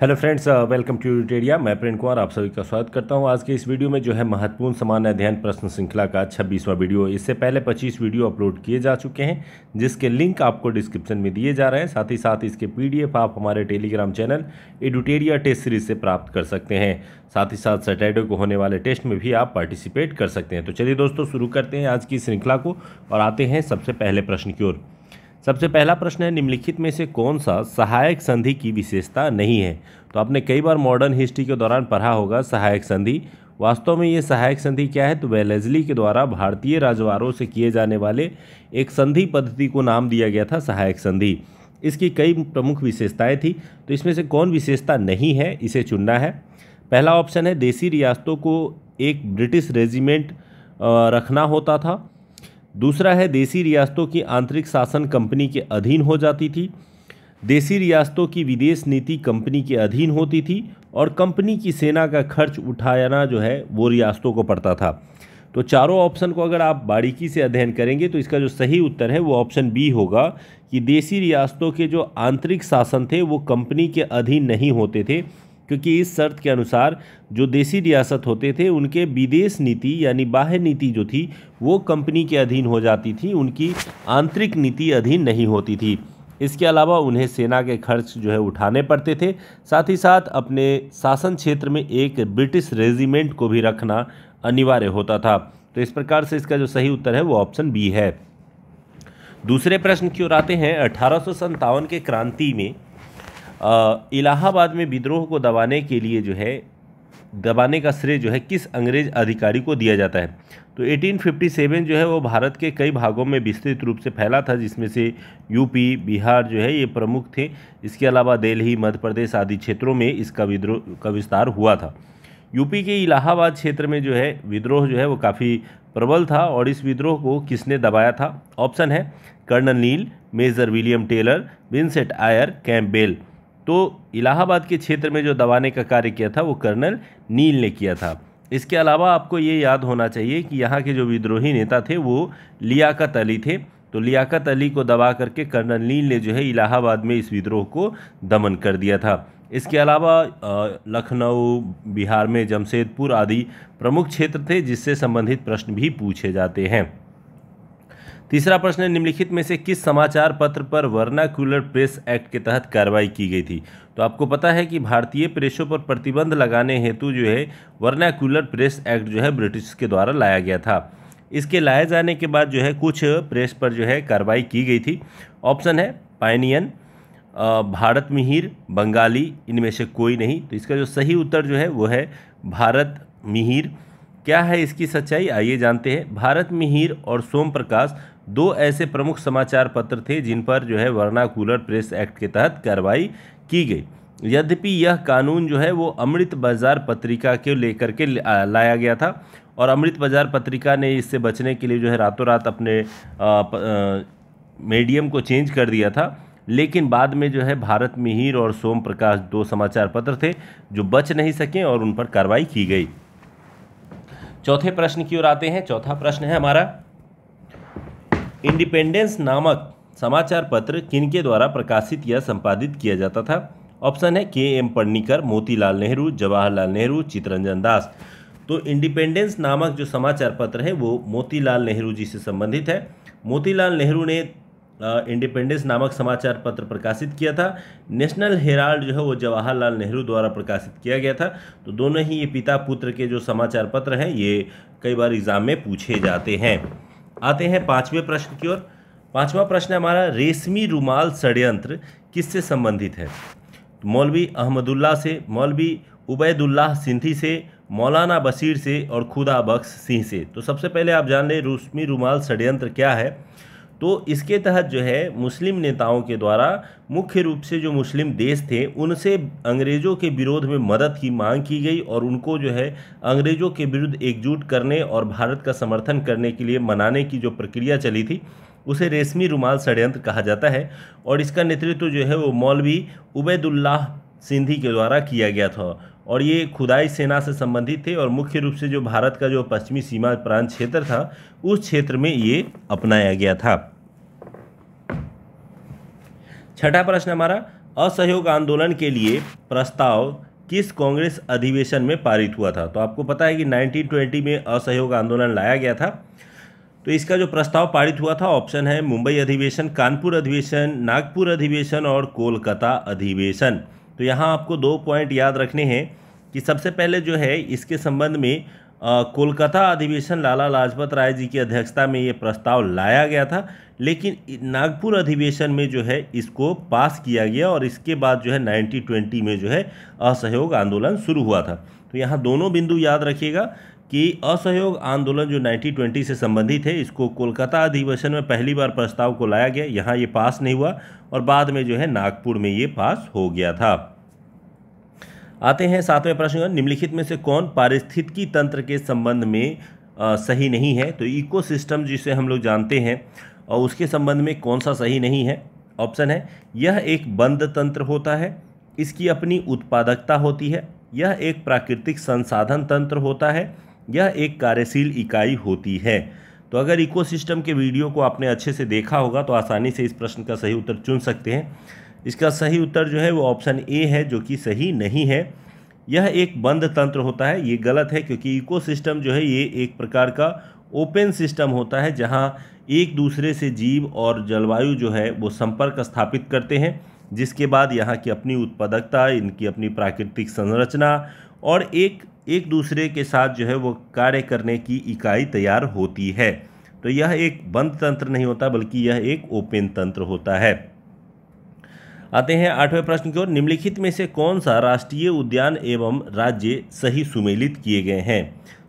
hello friends welcome to यूटेरिया मैं प्रेम कुमार आप सभी का स्वागत करता हूं आज के इस वीडियो में जो है महत्वपूर्ण सामान्य अध्ययन प्रश्न श्रृंखला का 26वां वीडियो इससे पहले 25 वीडियो अपलोड किए जा चुके हैं जिसके लिंक आपको डिस्क्रिप्शन में दिए जा रहे हैं साथ ही साथ इसके पीडीएफ आप हमारे टेलीग्राम चैनल एडुटेरिया टेस्ट सीरीज से प्राप्त कर सकते हैं साथ ही साथ सैटरडे को होने वाले टेस्ट में भी आप पार्टिसिपेट कर सकते हैं तो चलिए दोस्तों शुरू करते हैं आज की श्रृंखला को और आते हैं सबसे पहले प्रश्न की ओर सबसे पहला प्रश्न है निम्नलिखित में से कौन सा सहायक संधि की विशेषता नहीं है तो आपने कई बार मॉडर्न हिस्ट्री के दौरान पढ़ा होगा सहायक संधि वास्तव में ये सहायक संधि क्या है तो वेलेजली के द्वारा भारतीय राजवारों से किए जाने वाले एक संधि पद्धति को नाम दिया गया था सहायक संधि इसकी कई प्रमुख विशेषताएं थी तो इसमें से कौन विशेषता नहीं है इसे चुनना है पहला ऑप्शन है देसी रियासतों को एक ब्रिटिश रेजिमेंट रखना होता था दूसरा है देसी रियासतों की आंतरिक शासन कंपनी के अधीन हो जाती थी देसी रियासतों की विदेश नीति कंपनी के अधीन होती थी और कंपनी की सेना का खर्च उठाना जो है वो रियासतों को पड़ता था तो चारों ऑप्शन को अगर आप बारीकी से अध्ययन करेंगे तो इसका जो सही उत्तर है वो ऑप्शन बी होगा कि देसी रियासतों के जो आंतरिक शासन थे वो कंपनी के अधीन नहीं होते थे क्योंकि इस शर्त के अनुसार जो देसी रियासत होते थे उनके विदेश नीति यानी बाह्य नीति जो थी वो कंपनी के अधीन हो जाती थी उनकी आंतरिक नीति अधीन नहीं होती थी इसके अलावा उन्हें सेना के खर्च जो है उठाने पड़ते थे साथ ही साथ अपने शासन क्षेत्र में एक ब्रिटिश रेजिमेंट को भी रखना अनिवार्य होता था तो इस प्रकार से इसका जो सही उत्तर है वो ऑप्शन बी है दूसरे प्रश्न की ओर आते हैं अठारह के क्रांति में इलाहाबाद में विद्रोह को दबाने के लिए जो है दबाने का श्रेय जो है किस अंग्रेज अधिकारी को दिया जाता है तो 1857 जो है वो भारत के कई भागों में विस्तृत रूप से फैला था जिसमें से यूपी बिहार जो है ये प्रमुख थे इसके अलावा दिल्ली मध्य प्रदेश आदि क्षेत्रों में इसका विद्रोह का विस्तार हुआ था यूपी के इलाहाबाद क्षेत्र में जो है विद्रोह जो है वो काफ़ी प्रबल था और इस विद्रोह को किसने दबाया था ऑप्शन है colonel Neil major William Taylor Vincent Eyre Campbell तो इलाहाबाद के क्षेत्र में जो दबाने का कार्य किया था वो कर्नल नील ने किया था इसके अलावा आपको ये याद होना चाहिए कि यहाँ के जो विद्रोही नेता थे वो लियाकत अली थे तो लियाकत अली को दबा करके कर्नल नील ने जो है इलाहाबाद में इस विद्रोह को दमन कर दिया था इसके अलावा लखनऊ बिहार में जमशेदपुर आदि प्रमुख क्षेत्र थे जिससे संबंधित प्रश्न भी पूछे जाते हैं तीसरा प्रश्न है निम्नलिखित में से किस समाचार पत्र पर वर्नाक्यूलर प्रेस एक्ट के तहत कार्रवाई की गई थी तो आपको पता है कि भारतीय प्रेसों पर प्रतिबंध लगाने हेतु जो है वर्नाक्यूलर प्रेस एक्ट जो है ब्रिटिश के द्वारा लाया गया था इसके लाए जाने के बाद जो है कुछ प्रेस पर जो है कार्रवाई की गई थी ऑप्शन है पाइनियन भारत मिहिर बंगाली इनमें से कोई नहीं तो इसका जो सही उत्तर जो है वो है भारत मिहिर क्या है इसकी सच्चाई आइए जानते हैं भारत मिहिर और सोम प्रकाश दो ऐसे प्रमुख समाचार पत्र थे जिन पर जो है वर्नाकूलर प्रेस एक्ट के तहत कार्रवाई की गई यद्यपि यह कानून जो है वो अमृत बाजार पत्रिका के लेकर के लाया गया था और अमृत बाजार पत्रिका ने इससे बचने के लिए जो है रातों रात अपने मीडियम को चेंज कर दिया था लेकिन बाद में जो है भारत मिहिर और सोम प्रकाश दो समाचार पत्र थे जो बच नहीं सके और उन पर कार्रवाई की गई चौथे प्रश्न की ओर आते हैं चौथा प्रश्न है हमारा इंडिपेंडेंस नामक समाचार पत्र किनके द्वारा प्रकाशित या संपादित किया जाता था ऑप्शन है के एम पन्नीकर मोतीलाल नेहरू जवाहरलाल नेहरू चितरंजन दास तो इंडिपेंडेंस नामक जो समाचार पत्र है वो मोतीलाल नेहरू जी से संबंधित है मोतीलाल नेहरू ने इंडिपेंडेंस नामक समाचार पत्र प्रकाशित किया था नेशनल हेराल्ड जो है वो जवाहरलाल नेहरू द्वारा प्रकाशित किया गया था तो दोनों ही ये पिता पुत्र के जो समाचार पत्र हैं ये कई बार एग्ज़ाम में पूछे जाते हैं आते हैं पांचवें प्रश्न की ओर पांचवा प्रश्न हमारा रेशमी रुमाल षडयंत्र किससे संबंधित है तो मौलवी अहमदुल्ला से मौलवी उबैदुल्लाह सिंधी से मौलाना बशीर से और खुदा बख्श सिंह से तो सबसे पहले आप जान लें रेशमी रुमाल षडयंत्र क्या है तो इसके तहत जो है मुस्लिम नेताओं के द्वारा मुख्य रूप से जो मुस्लिम देश थे उनसे अंग्रेज़ों के विरोध में मदद की मांग की गई और उनको जो है अंग्रेज़ों के विरुद्ध एकजुट करने और भारत का समर्थन करने के लिए मनाने की जो प्रक्रिया चली थी उसे रेशमी रुमाल षडयंत्र कहा जाता है और इसका नेतृत्व जो है वो मौलवी उबैदुल्लाह सिंधी के द्वारा किया गया था और ये खुदाई सेना से संबंधित थे और मुख्य रूप से जो भारत का जो पश्चिमी सीमा प्रांत क्षेत्र था उस क्षेत्र में ये अपनाया गया था छठा प्रश्न हमारा असहयोग आंदोलन के लिए प्रस्ताव किस कांग्रेस अधिवेशन में पारित हुआ था तो आपको पता है कि 1920 में असहयोग आंदोलन लाया गया था तो इसका जो प्रस्ताव पारित हुआ था ऑप्शन है मुंबई अधिवेशन कानपुर अधिवेशन नागपुर अधिवेशन और कोलकाता अधिवेशन तो यहाँ आपको दो पॉइंट याद रखने हैं कि सबसे पहले जो है इसके संबंध में कोलकाता अधिवेशन लाला लाजपत राय जी की अध्यक्षता में ये प्रस्ताव लाया गया था लेकिन नागपुर अधिवेशन में जो है इसको पास किया गया और इसके बाद जो है 1920 में जो है असहयोग आंदोलन शुरू हुआ था तो यहाँ दोनों बिंदु याद रखिएगा कि असहयोग आंदोलन जो 1920 से संबंधित है इसको कोलकाता अधिवेशन में पहली बार प्रस्ताव को लाया गया यहाँ ये पास नहीं हुआ और बाद में जो है नागपुर में ये पास हो गया था आते हैं सातवें प्रश्न निम्नलिखित में से कौन पारिस्थितिकी तंत्र के संबंध में आ, सही नहीं है तो इकोसिस्टम जिसे हम लोग जानते हैं और उसके संबंध में कौन सा सही नहीं है ऑप्शन है यह एक बंद तंत्र होता है इसकी अपनी उत्पादकता होती है यह एक प्राकृतिक संसाधन तंत्र होता है यह एक कार्यशील इकाई होती है तो अगर इकोसिस्टम के वीडियो को आपने अच्छे से देखा होगा तो आसानी से इस प्रश्न का सही उत्तर चुन सकते हैं इसका सही उत्तर जो है वो ऑप्शन ए है जो कि सही नहीं है यह एक बंद तंत्र होता है ये गलत है क्योंकि इकोसिस्टम जो है ये एक प्रकार का ओपन सिस्टम होता है जहाँ एक दूसरे से जीव और जलवायु जो है वो संपर्क स्थापित करते हैं जिसके बाद यहाँ की अपनी उत्पादकता इनकी अपनी प्राकृतिक संरचना और एक एक दूसरे के साथ जो है वो कार्य करने की इकाई तैयार होती है तो यह एक बंद तंत्र नहीं होता बल्कि यह एक ओपन तंत्र होता है आते हैं आठवें प्रश्न की ओर निम्नलिखित में से कौन सा राष्ट्रीय उद्यान एवं राज्य सही सुमेलित किए गए हैं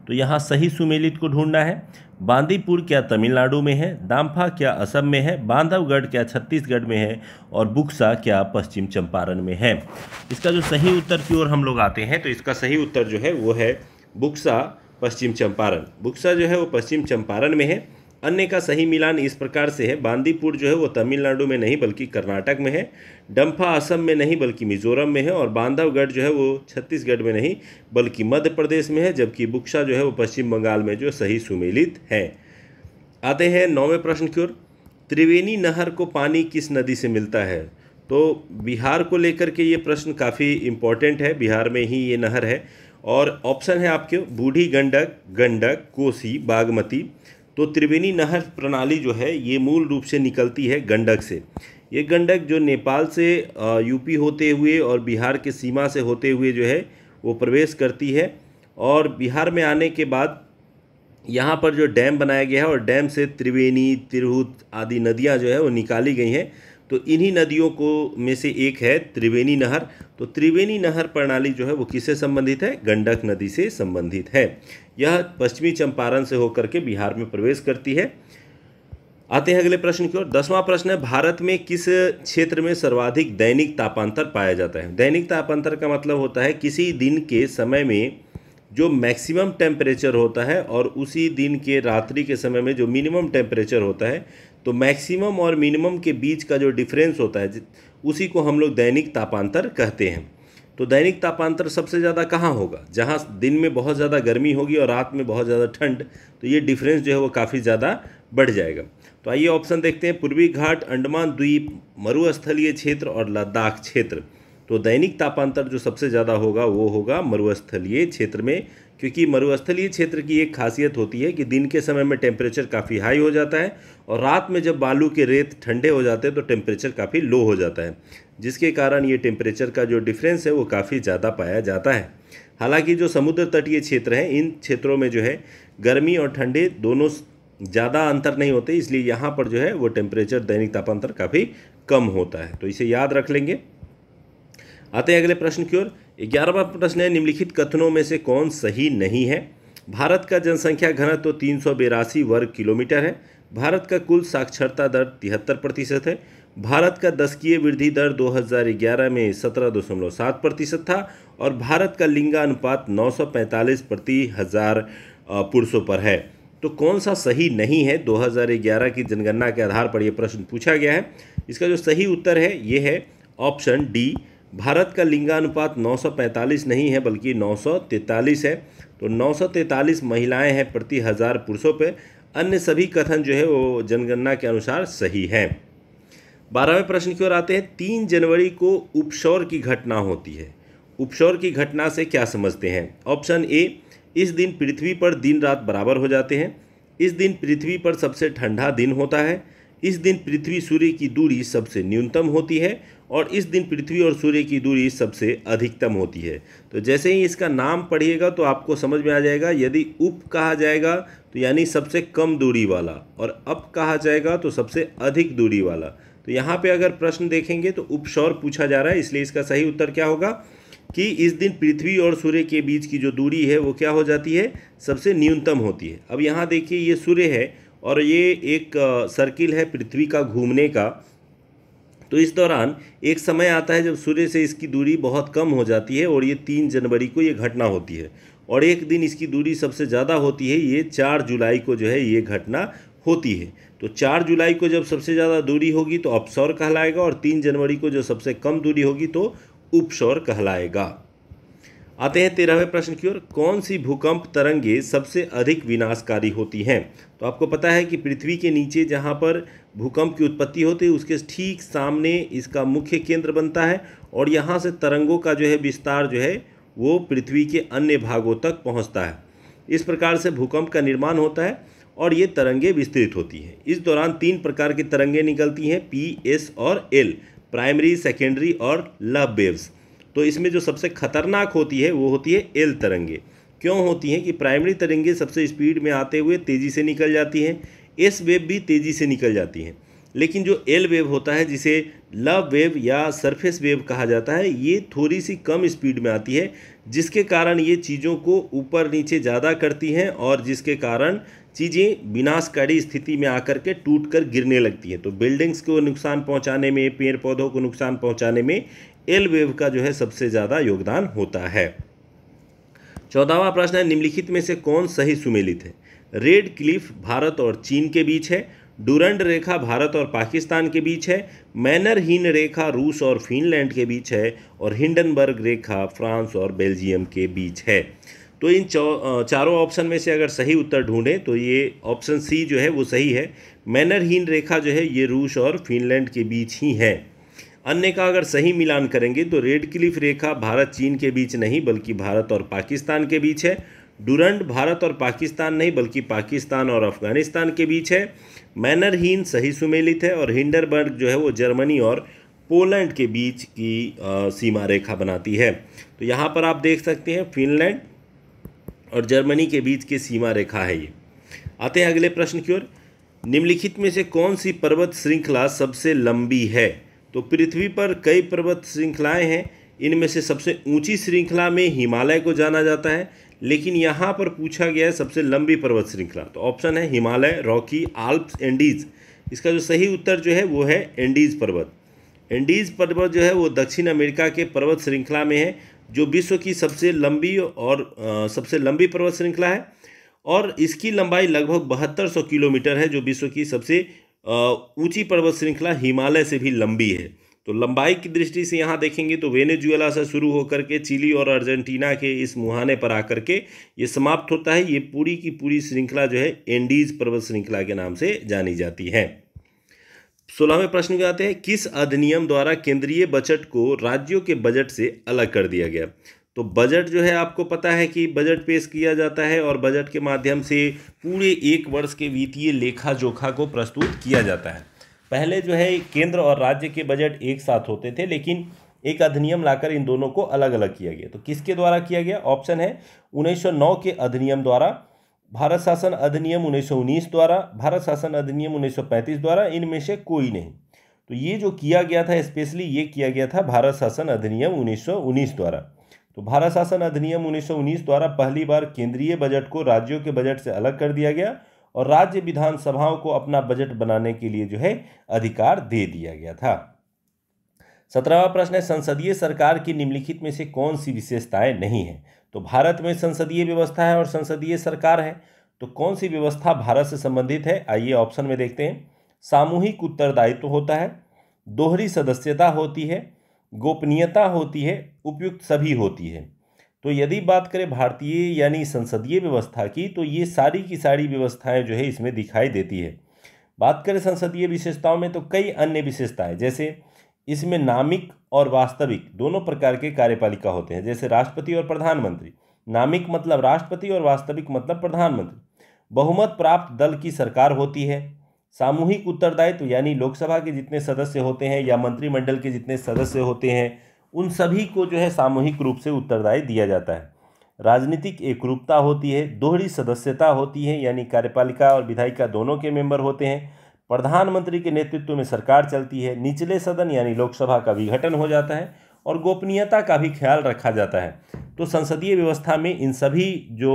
तो यहाँ सही सुमेलित को ढूंढना है बांदीपुर क्या तमिलनाडु में है दाम्फा क्या असम में है बांधवगढ़ क्या छत्तीसगढ़ में है और बुक्सा क्या पश्चिम चंपारण में है इसका जो सही उत्तर की ओर हम लोग आते हैं तो इसका सही उत्तर जो है वो है बुक्सा पश्चिम चंपारण बुक्सा जो है वो पश्चिम चंपारण में है अन्य का सही मिलान इस प्रकार से है बांदीपुर जो है वो तमिलनाडु में नहीं बल्कि कर्नाटक में है डम्फा असम में नहीं बल्कि मिजोरम में है और बांधवगढ़ जो है वो छत्तीसगढ़ में नहीं बल्कि मध्य प्रदेश में है जबकि बुक्सा जो है वो पश्चिम बंगाल में जो सही सुमेलित है आते हैं नौवें प्रश्न की ओर त्रिवेणी नहर को पानी किस नदी से मिलता है तो बिहार को लेकर के ये प्रश्न काफ़ी इम्पॉर्टेंट है बिहार में ही ये नहर है और ऑप्शन है आपके बूढ़ी गंडक गंडक कोसी बागमती तो त्रिवेणी नहर प्रणाली जो है ये मूल रूप से निकलती है गंडक से ये गंडक जो नेपाल से यूपी होते हुए और बिहार के सीमा से होते हुए जो है वो प्रवेश करती है और बिहार में आने के बाद यहाँ पर जो डैम बनाया गया है और डैम से त्रिवेणी तिरहुत आदि नदियाँ जो है वो निकाली गई हैं तो इन्हीं नदियों को में से एक है त्रिवेणी नहर तो त्रिवेणी नहर प्रणाली जो है वो किससे संबंधित है गंडक नदी से संबंधित है यह पश्चिमी चंपारण से होकर के बिहार में प्रवेश करती है आते हैं अगले प्रश्न की ओर दसवां प्रश्न है भारत में किस क्षेत्र में सर्वाधिक दैनिक तापांतर पाया जाता है दैनिक तापांतर का मतलब होता है किसी दिन के समय में जो मैक्सिमम टेम्परेचर होता है और उसी दिन के रात्रि के समय में जो मिनिमम टेम्परेचर होता है तो मैक्सिमम और मिनिमम के बीच का जो डिफरेंस होता है उसी को हम लोग दैनिक तापांतर कहते हैं तो दैनिक तापांतर सबसे ज़्यादा कहाँ होगा जहाँ दिन में बहुत ज़्यादा गर्मी होगी और रात में बहुत ज़्यादा ठंड तो ये डिफरेंस जो है वो काफ़ी ज़्यादा बढ़ जाएगा तो आइए ऑप्शन देखते हैं पूर्वी घाट अंडमान द्वीप मरुस्थलीय क्षेत्र और लद्दाख क्षेत्र तो दैनिक तापांतर जो सबसे ज़्यादा होगा वो होगा मरुस्थलीय क्षेत्र में क्योंकि मरुस्थलीय क्षेत्र की एक खासियत होती है कि दिन के समय में टेम्परेचर काफ़ी हाई हो जाता है और रात में जब बालू के रेत ठंडे हो जाते हैं तो टेम्परेचर काफ़ी लो हो जाता है जिसके कारण ये टेम्परेचर का जो डिफरेंस है वो काफ़ी ज़्यादा पाया जाता है हालांकि जो समुद्र तटीय क्षेत्र हैं इन क्षेत्रों में जो है गर्मी और ठंडे दोनों ज़्यादा अंतर नहीं होते इसलिए यहाँ पर जो है वो टेम्परेचर दैनिक तापांतर काफ़ी कम होता है तो इसे याद रख लेंगे आते हैं अगले प्रश्न की ओर ग्यारहवा प्रश्न है निम्नलिखित कथनों में से कौन सही नहीं है भारत का जनसंख्या घनत्व तो तीन सौ वर्ग किलोमीटर है भारत का कुल साक्षरता दर तिहत्तर प्रतिशत है भारत का दशकीय वृद्धि दर 2011 में 17.7 प्रतिशत था और भारत का लिंगानुपात पैंतालीस प्रति हजार पुरुषों पर है तो कौन सा सही नहीं है 2011 की जनगणना के आधार पर यह प्रश्न पूछा गया है इसका जो सही उत्तर है ये है ऑप्शन डी भारत का लिंगानुपात 945 नहीं है बल्कि 943 है तो 943 महिलाएं हैं प्रति हज़ार पुरुषों पे अन्य सभी कथन जो है वो जनगणना के अनुसार सही हैं बारहवें प्रश्न की ओर आते हैं तीन जनवरी को उपशौर की घटना होती है उपशौर की घटना से क्या समझते हैं ऑप्शन ए इस दिन पृथ्वी पर दिन रात बराबर हो जाते हैं इस दिन पृथ्वी पर सबसे ठंडा दिन होता है इस दिन पृथ्वी सूर्य की दूरी सबसे न्यूनतम होती है और इस दिन पृथ्वी और सूर्य की दूरी सबसे अधिकतम होती है तो जैसे ही इसका नाम पढ़िएगा तो आपको समझ में आ जाएगा यदि उप कहा जाएगा तो यानी सबसे कम दूरी वाला और अप कहा जाएगा तो सबसे अधिक दूरी वाला तो यहाँ पे अगर प्रश्न देखेंगे तो शौर पूछा जा रहा है इसलिए इसका सही उत्तर क्या होगा कि इस दिन पृथ्वी और सूर्य के बीच की जो दूरी है वो क्या हो जाती है सबसे न्यूनतम होती है अब यहाँ देखिए ये सूर्य है और ये एक सर्किल है पृथ्वी का घूमने का तो इस दौरान एक समय आता है जब सूर्य से इसकी दूरी बहुत कम हो जाती है और ये तीन जनवरी को ये घटना होती है और एक दिन इसकी दूरी सबसे ज़्यादा होती है ये चार जुलाई को जो है ये घटना होती है तो चार जुलाई को जब सबसे ज़्यादा दूरी होगी तो अपसौर कहलाएगा और तीन जनवरी को जो सबसे कम दूरी होगी तो उपसौर कहलाएगा आते हैं तेरहवें प्रश्न की ओर कौन सी भूकंप तरंगे सबसे अधिक विनाशकारी होती हैं तो आपको पता है कि पृथ्वी के नीचे जहाँ पर भूकंप की उत्पत्ति होती है उसके ठीक सामने इसका मुख्य केंद्र बनता है और यहाँ से तरंगों का जो है विस्तार जो है वो पृथ्वी के अन्य भागों तक पहुँचता है इस प्रकार से भूकंप का निर्माण होता है और ये तरंगे विस्तृत होती हैं इस दौरान तीन प्रकार की तरंगे निकलती हैं पी एस और एल प्राइमरी सेकेंडरी और लव वेव्स तो इसमें जो सबसे खतरनाक होती है वो होती है एल तरंगे क्यों होती हैं कि प्राइमरी तरंगे सबसे स्पीड में आते हुए तेज़ी से निकल जाती हैं एस वेव भी तेज़ी से निकल जाती हैं लेकिन जो एल वेव होता है जिसे लव वेव या सरफेस वेव कहा जाता है ये थोड़ी सी कम स्पीड में आती है जिसके कारण ये चीज़ों को ऊपर नीचे ज़्यादा करती हैं और जिसके कारण चीज़ें विनाशकारी स्थिति में आकर के टूट कर गिरने लगती हैं तो बिल्डिंग्स को नुकसान पहुंचाने में पेड़ पौधों को नुकसान पहुंचाने में एल वेव का जो है सबसे ज़्यादा योगदान होता है चौदहवा प्रश्न है निम्नलिखित में से कौन सही सुमेलित है रेड क्लिफ भारत और चीन के बीच है डुरंड रेखा भारत और पाकिस्तान के बीच है मैनरहीन रेखा रूस और फिनलैंड के बीच है और हिंडनबर्ग रेखा फ्रांस और बेल्जियम के बीच है तो इन चारों ऑप्शन में से अगर सही उत्तर ढूंढें तो ये ऑप्शन सी जो है वो सही है मैनरहीन रेखा जो है ये रूस और फिनलैंड के बीच ही है अन्य का अगर सही मिलान करेंगे तो रेड क्लिफ रेखा भारत चीन के बीच नहीं बल्कि भारत और पाकिस्तान के बीच है डुरंड भारत और पाकिस्तान नहीं बल्कि पाकिस्तान और अफगानिस्तान के बीच है मैनर हीन सही सुमेलित है और हिंडरबर्ग जो है वो जर्मनी और पोलैंड के बीच की आ, सीमा रेखा बनाती है तो यहाँ पर आप देख सकते हैं फिनलैंड और जर्मनी के बीच की सीमा रेखा है ये आते हैं अगले प्रश्न की ओर निम्नलिखित में से कौन सी पर्वत श्रृंखला सबसे लंबी है तो पृथ्वी पर कई पर्वत श्रृंखलाएं हैं इनमें से सबसे ऊंची श्रृंखला में हिमालय को जाना जाता है लेकिन यहाँ पर पूछा गया है सबसे लंबी पर्वत श्रृंखला तो ऑप्शन है हिमालय रॉकी आल्प्स एंडीज इसका जो सही उत्तर जो है वो है एंडीज पर्वत एंडीज पर्वत जो है वो दक्षिण अमेरिका के पर्वत श्रृंखला में है जो विश्व की सबसे लंबी और आ, सबसे लंबी पर्वत श्रृंखला है और इसकी लंबाई लगभग बहत्तर सौ किलोमीटर है जो विश्व की सबसे ऊंची पर्वत श्रृंखला हिमालय से भी लंबी है तो लंबाई की दृष्टि से यहाँ देखेंगे तो वेनेजुएला से शुरू होकर के चिली और अर्जेंटीना के इस मुहाने पर आकर के ये समाप्त होता है ये पूरी की पूरी श्रृंखला जो है एंडीज पर्वत श्रृंखला के नाम से जानी जाती है सोलहवें प्रश्न के आते हैं किस अधिनियम द्वारा केंद्रीय बजट को राज्यों के बजट से अलग कर दिया गया तो बजट जो है आपको पता है कि बजट पेश किया जाता है और बजट के माध्यम से पूरे एक वर्ष के वित्तीय लेखा जोखा को प्रस्तुत किया जाता है पहले जो है केंद्र और राज्य के बजट एक साथ होते थे लेकिन एक अधिनियम लाकर इन दोनों को अलग अलग किया गया तो किसके द्वारा किया गया ऑप्शन है 1909 के अधिनियम द्वारा भारत शासन अधिनियम 1919 द्वारा भारत शासन अधिनियम 1935 द्वारा इनमें से कोई नहीं तो ये जो किया गया था स्पेशली ये किया गया था भारत शासन अधिनियम 1919 द्वारा तो भारत शासन अधिनियम 1919 द्वारा पहली बार केंद्रीय बजट को राज्यों के बजट से अलग कर दिया गया और राज्य विधानसभाओं को अपना बजट बनाने के लिए जो है अधिकार दे दिया गया था सत्रहवा प्रश्न है संसदीय सरकार की निम्नलिखित में से कौन सी विशेषताएं नहीं है तो भारत में संसदीय व्यवस्था है और संसदीय सरकार है तो कौन सी व्यवस्था भारत से संबंधित है आइए ऑप्शन में देखते हैं सामूहिक उत्तरदायित्व तो होता है दोहरी सदस्यता होती है गोपनीयता होती है उपयुक्त सभी होती है तो यदि बात करें भारतीय यानी संसदीय व्यवस्था की तो ये सारी की सारी व्यवस्थाएं जो है इसमें दिखाई देती है बात करें संसदीय विशेषताओं में तो कई अन्य विशेषताएं जैसे इसमें नामिक और वास्तविक दोनों प्रकार के कार्यपालिका होते हैं जैसे राष्ट्रपति और प्रधानमंत्री नामिक मतलब राष्ट्रपति और वास्तविक मतलब प्रधानमंत्री बहुमत प्राप्त दल की सरकार होती है सामूहिक उत्तरदायित्व यानी लोकसभा के जितने सदस्य होते हैं या मंत्रिमंडल के जितने सदस्य होते हैं उन सभी को जो है सामूहिक रूप से उत्तरदायित्व दिया जाता है राजनीतिक एकरूपता होती है दोहरी सदस्यता होती है यानी कार्यपालिका और विधायिका दोनों के मेंबर होते हैं प्रधानमंत्री के नेतृत्व में सरकार चलती है निचले सदन यानी लोकसभा का विघटन हो जाता है और गोपनीयता का भी ख्याल रखा जाता है तो संसदीय व्यवस्था में इन सभी जो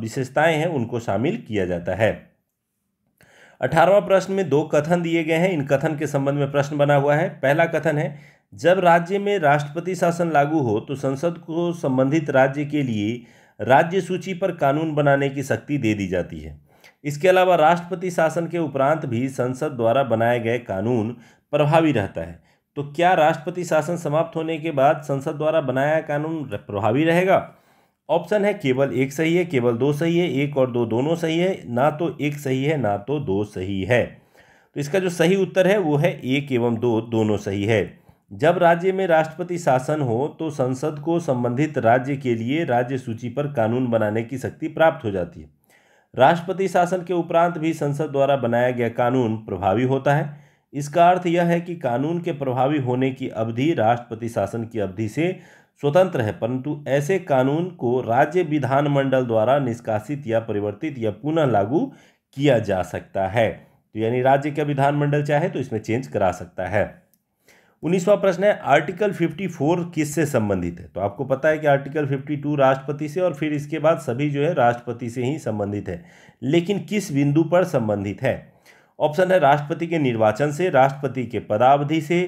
विशेषताएं हैं उनको शामिल किया जाता है अठारहवा प्रश्न में दो कथन दिए गए हैं इन कथन के संबंध में प्रश्न बना हुआ है पहला कथन है जब राज्य में राष्ट्रपति शासन लागू हो तो संसद को संबंधित राज्य के लिए राज्य सूची पर कानून बनाने की शक्ति दे दी जाती है इसके अलावा राष्ट्रपति शासन के उपरांत भी संसद द्वारा बनाए गए कानून प्रभावी रहता है तो क्या राष्ट्रपति शासन समाप्त होने के बाद संसद द्वारा बनाया कानून प्रभावी रहेगा ऑप्शन है केवल एक सही है केवल दो सही है एक और दो दोनों सही है ना तो एक सही है ना तो दो सही है तो इसका जो सही उत्तर है वो है एक एवं दो दोनों सही है जब राज्य में राष्ट्रपति शासन हो तो संसद को संबंधित राज्य के लिए राज्य सूची पर कानून बनाने की शक्ति प्राप्त हो जाती है राष्ट्रपति शासन के उपरांत भी संसद द्वारा बनाया गया कानून प्रभावी होता है इसका अर्थ यह है कि कानून के प्रभावी होने की अवधि राष्ट्रपति शासन की अवधि से स्वतंत्र है परंतु ऐसे कानून को राज्य विधानमंडल द्वारा निष्कासित या परिवर्तित या पुनः लागू किया जा सकता है तो यानी राज्य का विधानमंडल चाहे तो इसमें चेंज करा सकता है उन्नीसवा प्रश्न है आर्टिकल 54 किससे संबंधित है तो आपको पता है कि आर्टिकल 52 राष्ट्रपति से और फिर इसके बाद सभी जो है राष्ट्रपति से ही संबंधित है लेकिन किस बिंदु पर संबंधित है ऑप्शन है राष्ट्रपति के निर्वाचन से राष्ट्रपति के पदावधि से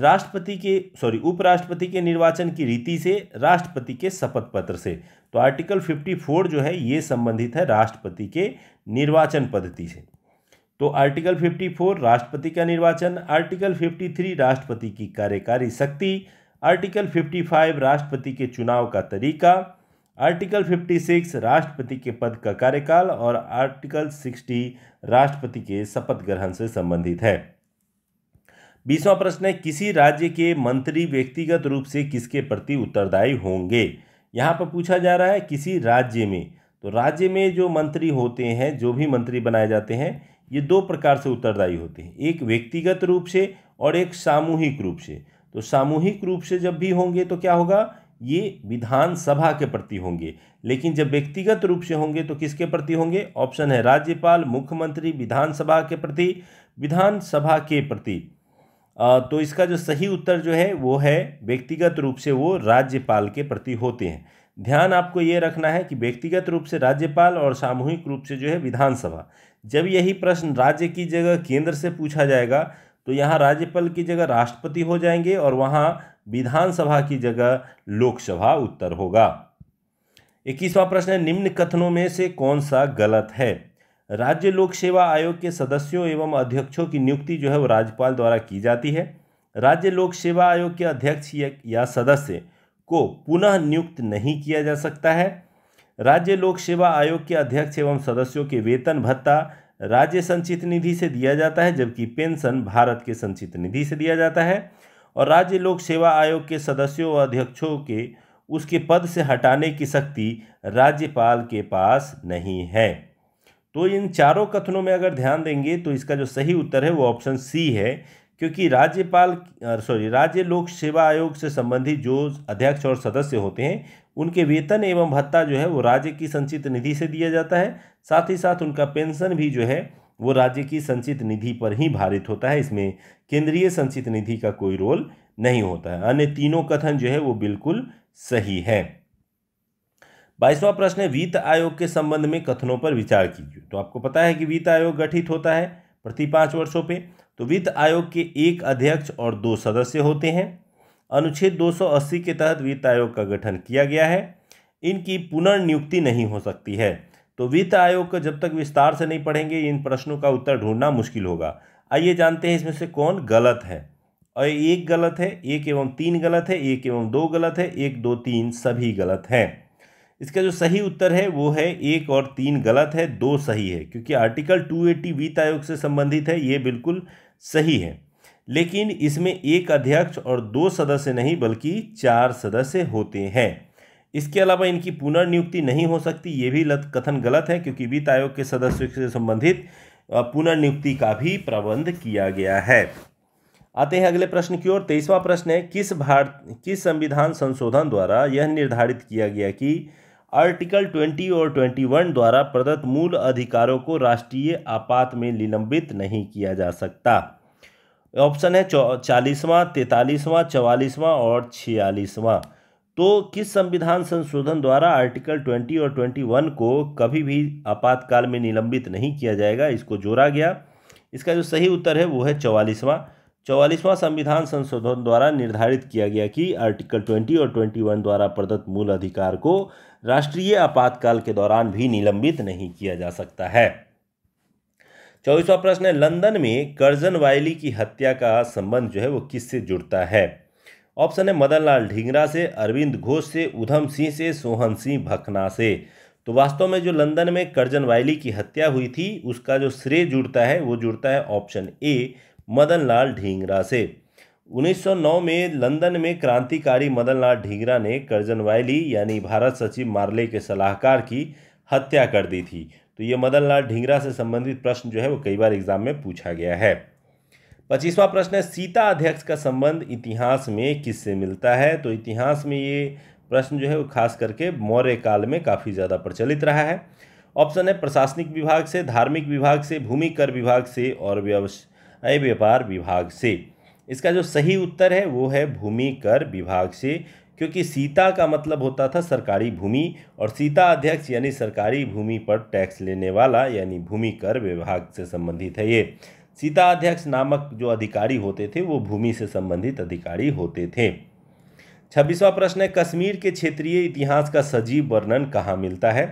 राष्ट्रपति के सॉरी उपराष्ट्रपति के निर्वाचन की रीति से राष्ट्रपति के शपथ पत्र से तो आर्टिकल 54 जो है ये संबंधित है राष्ट्रपति के निर्वाचन पद्धति से तो आर्टिकल 54 राष्ट्रपति का निर्वाचन आर्टिकल 53 राष्ट्रपति की कार्यकारी शक्ति आर्टिकल 55 राष्ट्रपति के चुनाव का तरीका आर्टिकल 56 राष्ट्रपति के पद का कार्यकाल और आर्टिकल 60 राष्ट्रपति के शपथ ग्रहण से संबंधित है बीसवा प्रश्न है किसी राज्य के मंत्री व्यक्तिगत रूप से किसके प्रति उत्तरदायी होंगे यहाँ पर पूछा जा रहा है किसी राज्य में तो राज्य में जो मंत्री होते हैं जो भी मंत्री बनाए जाते हैं ये दो प्रकार से उत्तरदायी होते हैं एक व्यक्तिगत रूप से और एक सामूहिक रूप से तो सामूहिक रूप से जब भी होंगे तो क्या होगा ये विधानसभा के प्रति होंगे लेकिन जब व्यक्तिगत रूप से होंगे तो किसके प्रति होंगे ऑप्शन है राज्यपाल मुख्यमंत्री विधानसभा के प्रति विधानसभा के प्रति तो इसका जो सही उत्तर जो है वो है व्यक्तिगत रूप से वो राज्यपाल के प्रति होते हैं ध्यान आपको ये रखना है कि व्यक्तिगत रूप से राज्यपाल और सामूहिक रूप से जो है विधानसभा जब यही प्रश्न राज्य की जगह केंद्र से पूछा जाएगा तो यहाँ राज्यपाल की जगह राष्ट्रपति हो जाएंगे और वहाँ विधानसभा की जगह लोकसभा उत्तर होगा इक्कीसवां प्रश्न है निम्न कथनों में से कौन सा गलत है राज्य लोक सेवा आयोग के सदस्यों एवं अध्यक्षों की नियुक्ति जो है वो राज्यपाल द्वारा की जाती है राज्य लोक सेवा आयोग के अध्यक्ष या सदस्य को पुनः नियुक्त नहीं किया जा सकता है राज्य लोक सेवा आयोग के अध्यक्ष एवं सदस्यों के वेतन भत्ता राज्य संचित निधि से दिया जाता है जबकि पेंशन भारत के संचित निधि से दिया जाता है और राज्य लोक सेवा आयोग के सदस्यों व अध्यक्षों के उसके पद से हटाने की शक्ति राज्यपाल के पास नहीं है तो इन चारों कथनों में अगर ध्यान देंगे तो इसका जो सही उत्तर है वो ऑप्शन सी है क्योंकि राज्यपाल सॉरी राज्य लोक सेवा आयोग से संबंधित जो अध्यक्ष और सदस्य होते हैं उनके वेतन एवं भत्ता जो है वो राज्य की संचित निधि से दिया जाता है साथ ही साथ उनका पेंशन भी जो है वो राज्य की संचित निधि पर ही भारित होता है इसमें केंद्रीय संचित निधि का कोई रोल नहीं होता है अन्य तीनों कथन जो है वो बिल्कुल सही है बाईसवां प्रश्न है वित्त आयोग के संबंध में कथनों पर विचार कीजिए तो आपको पता है कि वित्त आयोग गठित होता है प्रति पाँच वर्षों पे तो वित्त आयोग के एक अध्यक्ष और दो सदस्य होते हैं अनुच्छेद 280 के तहत वित्त आयोग का गठन किया गया है इनकी पुनर्नियुक्ति नहीं हो सकती है तो वित्त आयोग का जब तक विस्तार से नहीं पढ़ेंगे इन प्रश्नों का उत्तर ढूंढना मुश्किल होगा आइए जानते हैं इसमें से कौन गलत है और एक गलत है एक एवं तीन गलत है एक एवं दो गलत है एक दो तीन सभी गलत हैं इसका जो सही उत्तर है वो है एक और तीन गलत है दो सही है क्योंकि आर्टिकल टू एटी वित्त आयोग से संबंधित है ये बिल्कुल सही है लेकिन इसमें एक अध्यक्ष और दो सदस्य नहीं बल्कि चार सदस्य होते हैं इसके अलावा इनकी पुनर्नियुक्ति नहीं हो सकती ये भी लत, कथन गलत है क्योंकि वित्त आयोग के सदस्यों से संबंधित पुनर्नियुक्ति का भी प्रबंध किया गया है आते हैं अगले प्रश्न की ओर तेईसवां प्रश्न है किस भारत किस संविधान संशोधन द्वारा यह निर्धारित किया गया कि आर्टिकल 20 और 21 द्वारा प्रदत्त मूल अधिकारों को राष्ट्रीय आपात में निलंबित नहीं किया जा सकता ऑप्शन है चालीसवां तैतालीसवां चवालीसवां और छियालीसवां तो किस संविधान संशोधन द्वारा आर्टिकल 20 और 21 को कभी भी आपातकाल में निलंबित नहीं किया जाएगा इसको जोड़ा गया इसका जो सही उत्तर है वो है चवालीसवां चौवालीसवां संविधान संशोधन द्वारा निर्धारित किया गया कि आर्टिकल 20 और 21 द्वारा प्रदत्त मूल अधिकार को राष्ट्रीय आपातकाल के दौरान भी निलंबित नहीं किया जा सकता है चौबीसवा प्रश्न है लंदन में कर्जन वायली की हत्या का संबंध जो है वो किससे जुड़ता है ऑप्शन है मदन लाल ढींगरा से अरविंद घोष से उधम सिंह से सोहन सिंह भखना से तो वास्तव में जो लंदन में कर्जन वायली की हत्या हुई थी उसका जो श्रेय जुड़ता है वो जुड़ता है ऑप्शन ए मदन लाल ढींगरा से 1909 में लंदन में क्रांतिकारी मदन लाल ढींगरा ने करजन वायली यानी भारत सचिव मार्ले के सलाहकार की हत्या कर दी थी तो ये मदन लाल ढींगरा से संबंधित प्रश्न जो है वो कई बार एग्जाम में पूछा गया है पच्चीसवां प्रश्न है सीता अध्यक्ष का संबंध इतिहास में किससे मिलता है तो इतिहास में ये प्रश्न जो है वो खास करके मौर्य काल में काफ़ी ज़्यादा प्रचलित रहा है ऑप्शन है प्रशासनिक विभाग से धार्मिक विभाग से भूमि कर विभाग से और व्यवस्था व्यापार विभाग से इसका जो सही उत्तर है वो है भूमि कर विभाग से क्योंकि सीता का मतलब होता था सरकारी भूमि और सीता अध्यक्ष यानी सरकारी भूमि पर टैक्स लेने वाला यानी भूमि कर विभाग से संबंधित है ये सीता अध्यक्ष नामक जो अधिकारी होते थे वो भूमि से संबंधित अधिकारी होते थे छब्बीसवा प्रश्न है कश्मीर के क्षेत्रीय इतिहास का सजीव वर्णन कहाँ मिलता है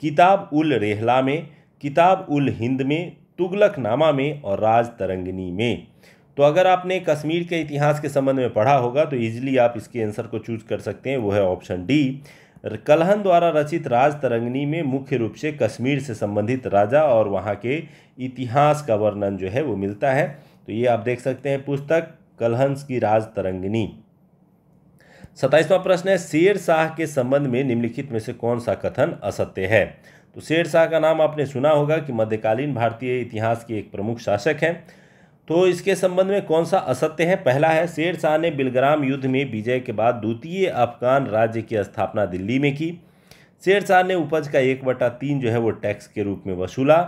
किताब उल रेहला में किताब उल हिंद में तुगलकनामा में और राज तरंगनी में तो अगर आपने कश्मीर के इतिहास के संबंध में पढ़ा होगा तो ईजिली आप इसके आंसर को चूज कर सकते हैं वो है ऑप्शन डी कलहन द्वारा रचित राज तरंगनी में मुख्य रूप से कश्मीर से संबंधित राजा और वहाँ के इतिहास का वर्णन जो है वो मिलता है तो ये आप देख सकते हैं पुस्तक कलहंस की राज तरंगनी सताइसवां प्रश्न है शेर शाह के संबंध में निम्नलिखित में से कौन सा कथन असत्य है तो शेर शाह का नाम आपने सुना होगा कि मध्यकालीन भारतीय इतिहास के एक प्रमुख शासक हैं तो इसके संबंध में कौन सा असत्य है पहला है शेर शाह ने बिलग्राम युद्ध में विजय के बाद द्वितीय अफगान राज्य की स्थापना दिल्ली में की शेर शाह ने उपज का एक बटा तीन जो है वो टैक्स के रूप में वसूला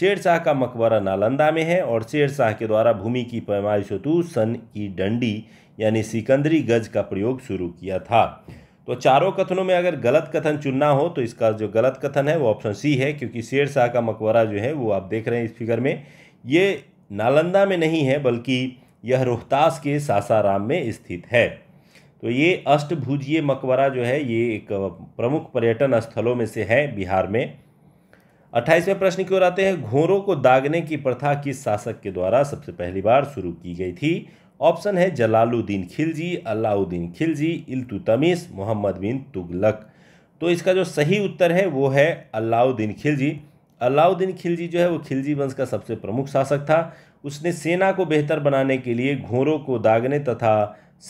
शेर शाह का मकबरा नालंदा में है और शेर शाह के द्वारा भूमि की पैमाइशतु सन की डंडी यानी सिकंदरी गज का प्रयोग शुरू किया था तो चारों कथनों में अगर गलत कथन चुनना हो तो इसका जो गलत कथन है वो ऑप्शन सी है क्योंकि शेर शाह का मकबरा जो है वो आप देख रहे हैं इस फिगर में ये नालंदा में नहीं है बल्कि यह रोहतास के सासाराम में स्थित है तो ये अष्टभुजीय मकबरा जो है ये एक प्रमुख पर्यटन स्थलों में से है बिहार में अट्ठाईसवें प्रश्न की ओर आते हैं घोरों को दागने की प्रथा किस शासक के द्वारा सबसे पहली बार शुरू की गई थी ऑप्शन है जलालुद्दीन खिलजी अलाउद्दीन खिलजी इल्तुतमिस मोहम्मद बिन तुगलक तो इसका जो सही उत्तर है वो है अलाउद्दीन खिलजी अलाउद्दीन खिलजी जो है वो खिलजी वंश का सबसे प्रमुख शासक था उसने सेना को बेहतर बनाने के लिए घोरों को दागने तथा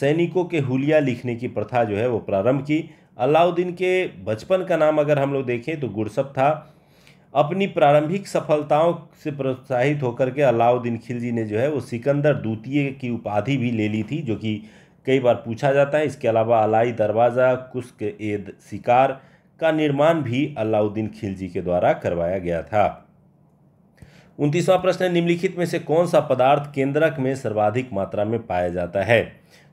सैनिकों के हुलिया लिखने की प्रथा जो है वो प्रारंभ की अलाउद्दीन के बचपन का नाम अगर हम लोग देखें तो गुड़सप था अपनी प्रारंभिक सफलताओं से प्रोत्साहित होकर के अलाउद्दीन खिलजी ने जो है वो सिकंदर द्वितीय की उपाधि भी ले ली थी जो कि कई बार पूछा जाता है इसके अलावा अलाई दरवाज़ा कुश्क एद शिकार का निर्माण भी अलाउद्दीन खिलजी के द्वारा करवाया गया था उनतीसवां प्रश्न है निम्नलिखित में से कौन सा पदार्थ केंद्रक में सर्वाधिक मात्रा में पाया जाता है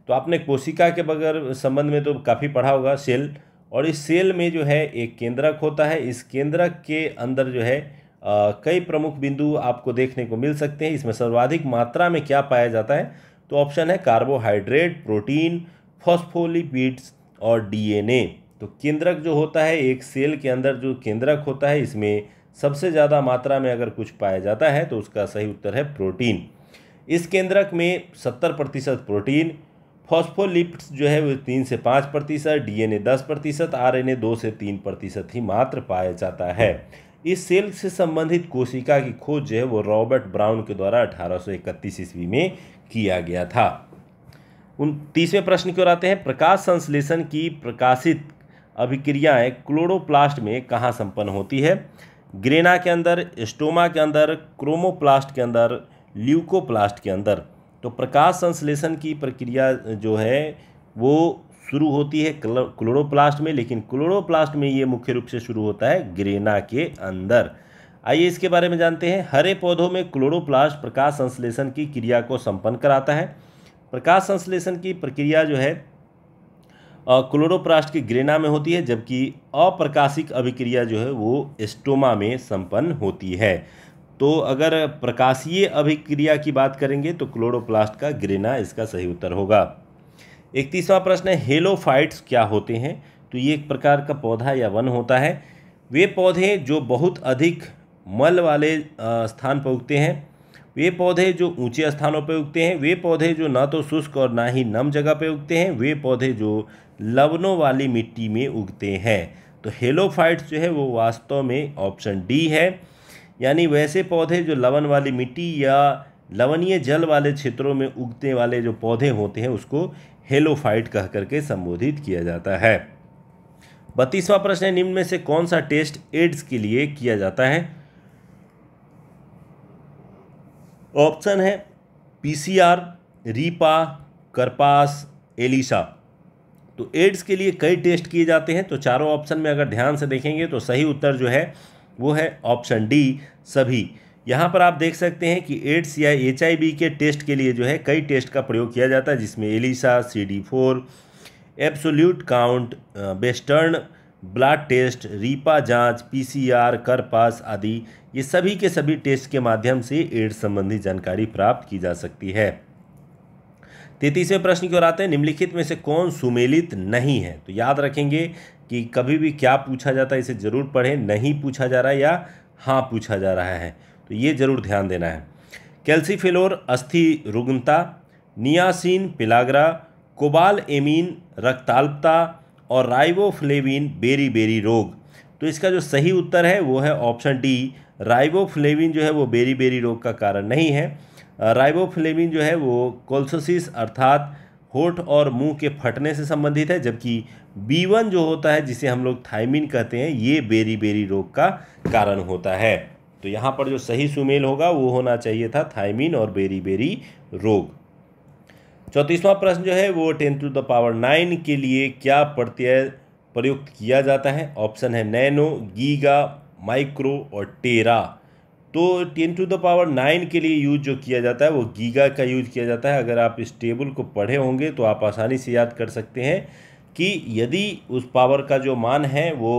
तो आपने कोशिका के बगैर संबंध में तो काफ़ी पढ़ा होगा सेल और इस सेल में जो है एक केंद्रक होता है इस केंद्रक के अंदर जो है आ, कई प्रमुख बिंदु आपको देखने को मिल सकते हैं इसमें सर्वाधिक मात्रा में क्या पाया जाता है तो ऑप्शन है कार्बोहाइड्रेट प्रोटीन फॉस्फोलिपिड्स और डीएनए तो केंद्रक जो होता है एक सेल के अंदर जो केंद्रक होता है इसमें सबसे ज़्यादा मात्रा में अगर कुछ पाया जाता है तो उसका सही उत्तर है प्रोटीन इस केंद्रक में सत्तर प्रतिशत प्रोटीन फॉस्फोलिप्ट जो है वो तीन से पाँच प्रतिशत डी एन ए दस प्रतिशत आर एन ए दो से तीन प्रतिशत ही मात्र पाया जाता है इस सेल से संबंधित कोशिका की खोज जो है वो रॉबर्ट ब्राउन के द्वारा अठारह सौ इकतीस ईस्वी में किया गया था उन तीसवें प्रश्न की ओर आते हैं प्रकाश संश्लेषण की प्रकाशित अभिक्रियाएं क्लोरोप्लास्ट में कहाँ संपन्न होती है ग्रेना के अंदर स्टोमा के अंदर क्रोमोप्लास्ट के अंदर ल्यूकोप्लास्ट के अंदर तो प्रकाश संश्लेषण की प्रक्रिया जो है वो शुरू होती है क्लोरोप्लास्ट में लेकिन क्लोरोप्लास्ट में ये मुख्य रूप से शुरू होता है ग्रेना के अंदर आइए इसके बारे में जानते हैं हरे पौधों में क्लोरोप्लास्ट प्रकाश संश्लेषण की क्रिया को संपन्न कराता है प्रकाश संश्लेषण की प्रक्रिया जो है क्लोरोप्लास्ट की ग्रेना में होती है जबकि अप्रकाशिक अभिक्रिया जो है वो एस्टोमा में संपन्न होती है तो अगर प्रकाशीय अभिक्रिया की बात करेंगे तो क्लोरोप्लास्ट का ग्रेना इसका सही उत्तर होगा इकतीसवां प्रश्न है हेलोफाइट्स क्या होते हैं तो ये एक प्रकार का पौधा या वन होता है वे पौधे जो बहुत अधिक मल वाले स्थान पर उगते हैं वे पौधे जो ऊंचे स्थानों पर उगते हैं वे पौधे जो ना तो शुष्क और ना ही नम जगह पर उगते हैं वे पौधे जो लवनों वाली मिट्टी में उगते हैं तो हेलोफाइट्स जो है वो वास्तव में ऑप्शन डी है यानी वैसे पौधे जो लवन वाली मिट्टी या लवनीय जल वाले क्षेत्रों में उगते वाले जो पौधे होते हैं उसको हेलोफाइट कह करके संबोधित किया जाता है बत्तीसवां प्रश्न है निम्न में से कौन सा टेस्ट एड्स के लिए किया जाता है ऑप्शन है पीसीआर रीपा करपास एलिशा तो एड्स के लिए कई टेस्ट किए जाते हैं तो चारों ऑप्शन में अगर ध्यान से देखेंगे तो सही उत्तर जो है वो है ऑप्शन डी सभी यहाँ पर आप देख सकते हैं कि एड्स या एच के टेस्ट के लिए जो है कई टेस्ट का प्रयोग किया जाता है जिसमें ELISA C D four absolute count western blood test RIPA जांच पीसीआर कर पास आदि ये सभी के सभी टेस्ट के माध्यम से एड्स संबंधी जानकारी प्राप्त की जा सकती है तैतीसवें प्रश्न की ओर आते हैं निम्नलिखित में से कौन सुमेलित नहीं है तो याद रखेंगे कि कभी भी क्या पूछा जाता है इसे ज़रूर पढ़ें नहीं पूछा जा रहा है या हाँ पूछा जा रहा है तो ये ज़रूर ध्यान देना है कैल्सीफिलोर अस्थि रुग्णता नियासिन पिलागरा कोबाल एमीन रक्ताल्पता और राइवोफ्लेविन बेरी बेरी रोग तो इसका जो सही उत्तर है वो है ऑप्शन डी राइवोफ्लेविन जो है वो बेरी बेरी रोग का कारण नहीं है राइवोफ्लेविन जो है वो कोल्सोसिस अर्थात होठ और मुंह के फटने से संबंधित है जबकि बी वन जो होता है जिसे हम लोग थाइमिन कहते हैं ये बेरी बेरी रोग का कारण होता है तो यहाँ पर जो सही सुमेल होगा वो होना चाहिए था थाइमिन और बेरी बेरी रोग चौंतीसवां प्रश्न जो है वो ten to the power nine के लिए क्या प्रत्यय प्रयुक्त किया जाता है ऑप्शन है नैनो गीगा माइक्रो और टेरा तो ten to the power nine के लिए यूज जो किया जाता है वो गीगा का यूज किया जाता है अगर आप इस टेबल को पढ़े होंगे तो आप आसानी से याद कर सकते हैं कि यदि उस पावर का जो मान है वो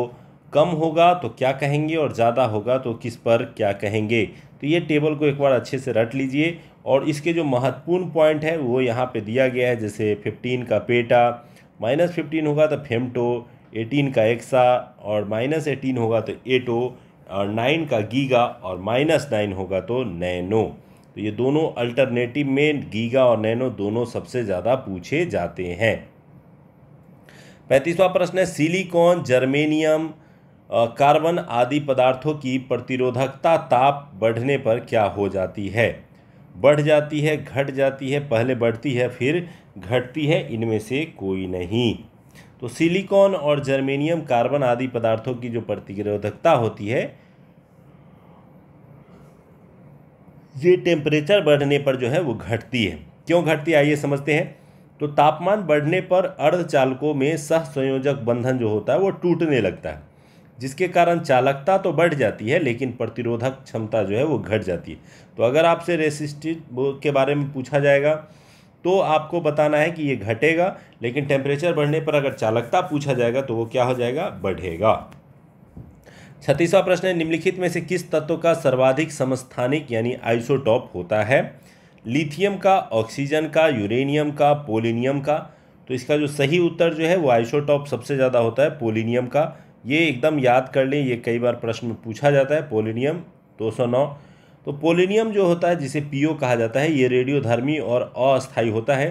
कम होगा तो क्या कहेंगे और ज़्यादा होगा तो किस पर क्या कहेंगे तो ये टेबल को एक बार अच्छे से रट लीजिए और इसके जो महत्वपूर्ण पॉइंट है वो यहाँ पे दिया गया है जैसे 15 का पेटा माइनस फिफ्टीन होगा तो फेमटो 18 का एक्सा और माइनस एटीन होगा तो एटो और नाइन का गीगा और माइनस नाइन होगा तो नैनो तो ये दोनों अल्टरनेटिव में गीगा और नैनो दोनों सबसे ज़्यादा पूछे जाते हैं पैंतीसवां प्रश्न है सिलिकॉन जर्मेनियम कार्बन आदि पदार्थों की प्रतिरोधकता ताप बढ़ने पर क्या हो जाती है बढ़ जाती है घट जाती है पहले बढ़ती है फिर घटती है इनमें से कोई नहीं तो सिलिकॉन और जर्मेनियम कार्बन आदि पदार्थों की जो प्रतिरोधकता होती है ये टेम्परेचर बढ़ने पर जो है वो घटती है क्यों घटती है आइए समझते हैं तो तापमान बढ़ने पर अर्धचालकों में सह संयोजक बंधन जो होता है वो टूटने लगता है जिसके कारण चालकता तो बढ़ जाती है लेकिन प्रतिरोधक क्षमता जो है वो घट जाती है तो अगर आपसे रेसिस्टिव के बारे में पूछा जाएगा तो आपको बताना है कि ये घटेगा लेकिन टेम्परेचर बढ़ने पर अगर चालकता पूछा जाएगा तो वो क्या हो जाएगा बढ़ेगा छत्तीसवां प्रश्न है निम्नलिखित में से किस तत्व का सर्वाधिक समस्थानिक यानी आइसोटॉप होता है लिथियम का ऑक्सीजन का यूरेनियम का पोलिनियम का तो इसका जो सही उत्तर जो है वो आइसोटॉप सबसे ज़्यादा होता है पोलिनियम का ये एकदम याद कर लें ये कई बार प्रश्न में पूछा जाता है पोलिनियम 209 तो पोलिनियम जो होता है जिसे पीओ कहा जाता है ये रेडियोधर्मी और अस्थायी होता है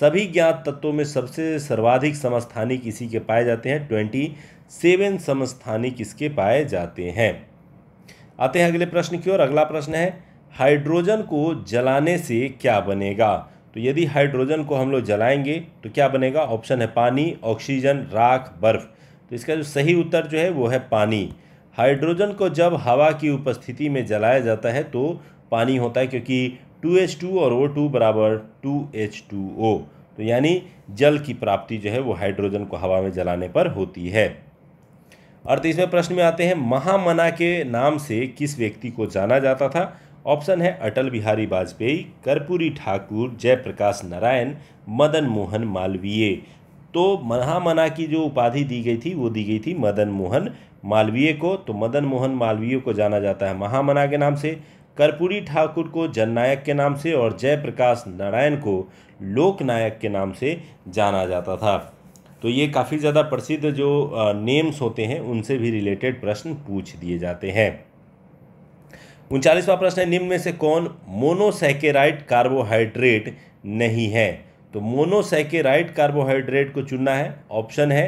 सभी ज्ञात तत्वों में सबसे सर्वाधिक समस्थानिक इसी के पाए जाते हैं ट्वेंटी सेवन समस्थानिक इसके पाए जाते हैं आते हैं अगले प्रश्न की ओर अगला प्रश्न है हाइड्रोजन को जलाने से क्या बनेगा तो यदि हाइड्रोजन को हम लोग जलाएंगे तो क्या बनेगा ऑप्शन है पानी ऑक्सीजन राख बर्फ तो इसका जो सही उत्तर जो है वो है पानी हाइड्रोजन को जब हवा की उपस्थिति में जलाया जाता है तो पानी होता है क्योंकि 2H2 और O2 बराबर 2H2O तो यानी जल की प्राप्ति जो है वो हाइड्रोजन को हवा में जलाने पर होती है अर्थ इसमें प्रश्न में आते हैं महामना के नाम से किस व्यक्ति को जाना जाता था ऑप्शन है अटल बिहारी वाजपेयी कर्पूरी ठाकुर जयप्रकाश नारायण मदन मोहन मालवीय तो महामना की जो उपाधि दी गई थी वो दी गई थी मदन मोहन मालवीय को तो मदन मोहन मालवीय को जाना जाता है महामना के नाम से कर्पूरी ठाकुर को जननायक के नाम से और जयप्रकाश नारायण को लोकनायक के नाम से जाना जाता था तो ये काफ़ी ज़्यादा प्रसिद्ध जो नेम्स होते हैं उनसे भी रिलेटेड प्रश्न पूछ दिए जाते हैं उनचालीसवां प्रश्न है निम्न में से कौन मोनोसैकेराइट कार्बोहाइड्रेट नहीं है तो मोनोसैकेराइट कार्बोहाइड्रेट को चुनना है ऑप्शन है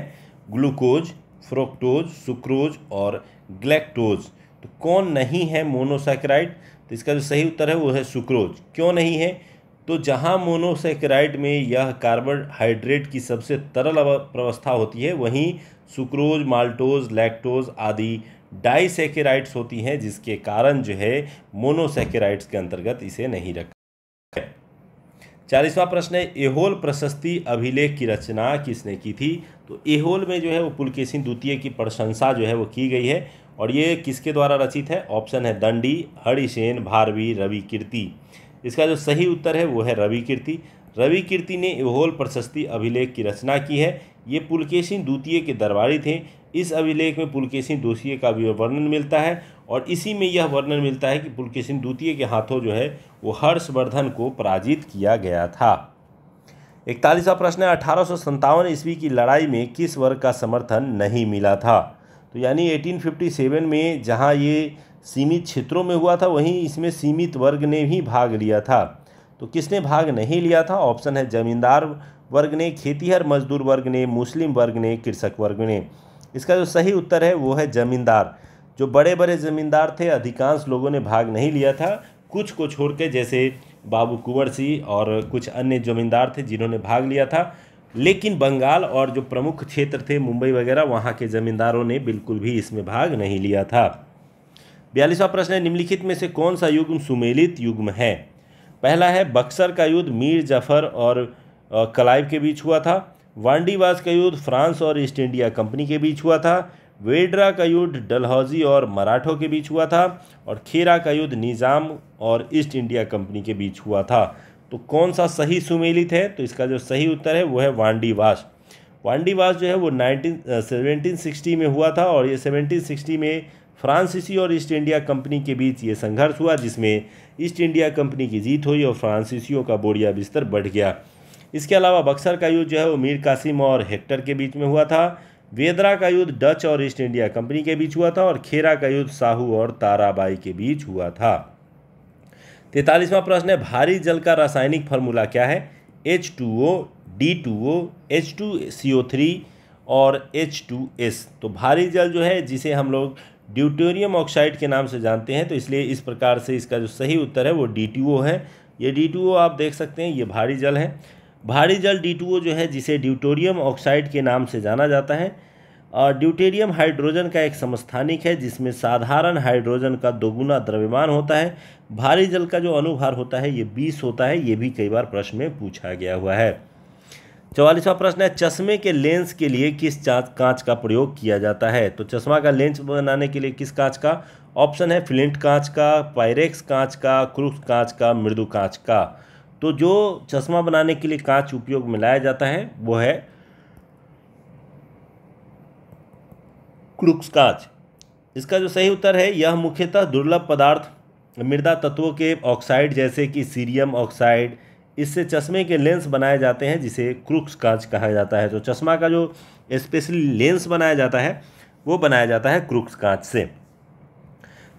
ग्लूकोज फ्रोक्टोज सुक्रोज और ग्लैक्टोज तो कौन नहीं है मोनोसैकेराइट तो इसका जो सही उत्तर है वो है सुक्रोज क्यों नहीं है तो जहाँ मोनोसैकेराइट में यह कार्बोहाइड्रेट की सबसे तरल अवस्था होती है वहीं सुक्रोज माल्टोज लैक्टोज आदि डाईसेकेराइड्स होती हैं जिसके कारण जो है मोनोसेकेराइड्स के अंतर्गत इसे नहीं रखा चालीसवां प्रश्न है एहोल प्रशस्ति अभिलेख की रचना किसने की थी तो एहोल में जो है वो पुलकेशिन द्वितीय की प्रशंसा जो है वो की गई है और ये किसके द्वारा रचित है ऑप्शन है दंडी हरिसेन भारवी रवि कीर्ति इसका जो सही उत्तर है वो है रवि कीर्ति रवि कीर्ति ने एहोल प्रशस्ति अभिलेख की रचना की है ये पुलकेशिन द्वितीय के दरबारी थे इस अभिलेख में पुलकेशिन दोषीय का भी वर्णन मिलता है और इसी में यह वर्णन मिलता है कि पुलकेशिन द्वितीय के हाथों जो है वो हर्षवर्धन को पराजित किया गया था इकतालीसवा प्रश्न है अठारह ईस्वी की लड़ाई में किस वर्ग का समर्थन नहीं मिला था तो यानी 1857 में जहां ये सीमित क्षेत्रों में हुआ था वहीं इसमें सीमित वर्ग ने भी भाग लिया था तो किसने भाग नहीं लिया था ऑप्शन है जमींदार वर्ग ने खेतीहर मजदूर वर्ग ने मुस्लिम वर्ग ने कृषक वर्ग ने इसका जो सही उत्तर है वो है ज़मींदार जो बड़े बड़े ज़मींदार थे अधिकांश लोगों ने भाग नहीं लिया था कुछ को छोड़ के जैसे बाबू कुंवर सिंह और कुछ अन्य ज़मींदार थे जिन्होंने भाग लिया था लेकिन बंगाल और जो प्रमुख क्षेत्र थे मुंबई वगैरह वहाँ के ज़मींदारों ने बिल्कुल भी इसमें भाग नहीं लिया था बयालीसवा प्रश्न है निम्नलिखित में से कौन सा युग्म सुमेलित युग्म है पहला है बक्सर का युद्ध मीर जफर और क्लाइव के बीच हुआ था वांडीवास का युद्ध फ्रांस और ईस्ट इंडिया कंपनी के बीच हुआ था वेड्रा का युद्ध डलहौजी और मराठों के बीच हुआ था और खेरा का युद्ध निज़ाम और ईस्ट इंडिया कंपनी के बीच हुआ था तो कौन सा सही सुमेलित है तो इसका जो सही उत्तर है वो है वांडीवास वांडीवास जो है वो नाइनटीन सेवनटीन सिक्सटी में हुआ था और ये सेवनटीन सिक्सटी में फ्रांसीसी और ईस्ट इंडिया कंपनी के बीच ये संघर्ष हुआ जिसमें ईस्ट इंडिया कंपनी की जीत हुई और फ्रांसीसियों का बोरिया बिस्तर बढ़ गया इसके अलावा बक्सर का युद्ध जो है वो मीर कासिम और हेक्टर के बीच में हुआ था वेदरा का युद्ध डच और ईस्ट इंडिया कंपनी के बीच हुआ था और खेरा का युद्ध साहू और ताराबाई के बीच हुआ था तैतालीसवां प्रश्न है भारी जल का रासायनिक फार्मूला क्या है H two O D two O H two C O three और एच टू एस तो भारी जल जो है जिसे हम लोग ड्यूटोरियम ऑक्साइड के नाम से जानते हैं तो इसलिए इस प्रकार से इसका जो सही उत्तर है वो डी टू ओ है ये डी टू ओ आप देख सकते हैं ये भारी जल है भारी जल डी जो है जिसे ड्यूटोरियम ऑक्साइड के नाम से जाना जाता है और ड्यूटेरियम हाइड्रोजन का एक समस्थानिक है जिसमें साधारण हाइड्रोजन का दोगुना द्रव्यमान होता है भारी जल का जो अनुभार होता है ये बीस होता है ये भी कई बार प्रश्न में पूछा गया हुआ है चौवालीसवा प्रश्न है चश्मे के लेंस के लिए किस कांच का प्रयोग किया जाता है तो चश्मा का लेंस बनाने के लिए किस कांच का ऑप्शन है फ्लिंट कांच का पायरेक्स कांच का क्रूक्स कांच का मृदु कांच का तो जो चश्मा बनाने के लिए कांच उपयोग में लाया जाता है वो है क्रुक्स कांच इसका जो सही उत्तर है यह मुख्यतः दुर्लभ पदार्थ मृदा तत्वों के ऑक्साइड जैसे कि सीरियम ऑक्साइड इससे चश्मे के लेंस बनाए जाते हैं जिसे क्रुक्स कांच कहा जाता है तो चश्मा का जो स्पेशली लेंस बनाया जाता है वो बनाया जाता है क्रुक्स कांच से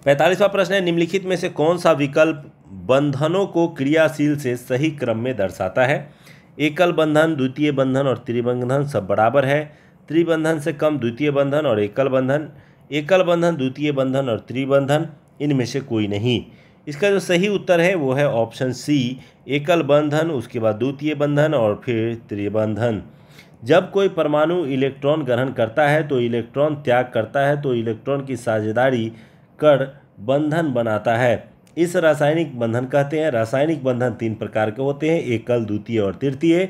पैंतालीसवा प्रश्न है निम्नलिखित में से कौन सा विकल्प बंधनों को क्रियाशील से सही क्रम में दर्शाता है एकल बंधन द्वितीय बंधन और त्रिबंधन सब बराबर है त्रिबंधन से कम द्वितीय बंधन और एकल बंधन एकल बंधन द्वितीय बंधन और त्रिबंधन इनमें से कोई नहीं इसका जो सही उत्तर है वो है ऑप्शन सी एकल बंधन उसके बाद द्वितीय बंधन और फिर त्रिबंधन जब कोई परमाणु इलेक्ट्रॉन ग्रहण करता है तो इलेक्ट्रॉन त्याग करता है तो इलेक्ट्रॉन की साझेदारी कर बंधन बनाता है इस रासायनिक बंधन कहते हैं रासायनिक बंधन तीन प्रकार के होते हैं एकल द्वितीय और तृतीय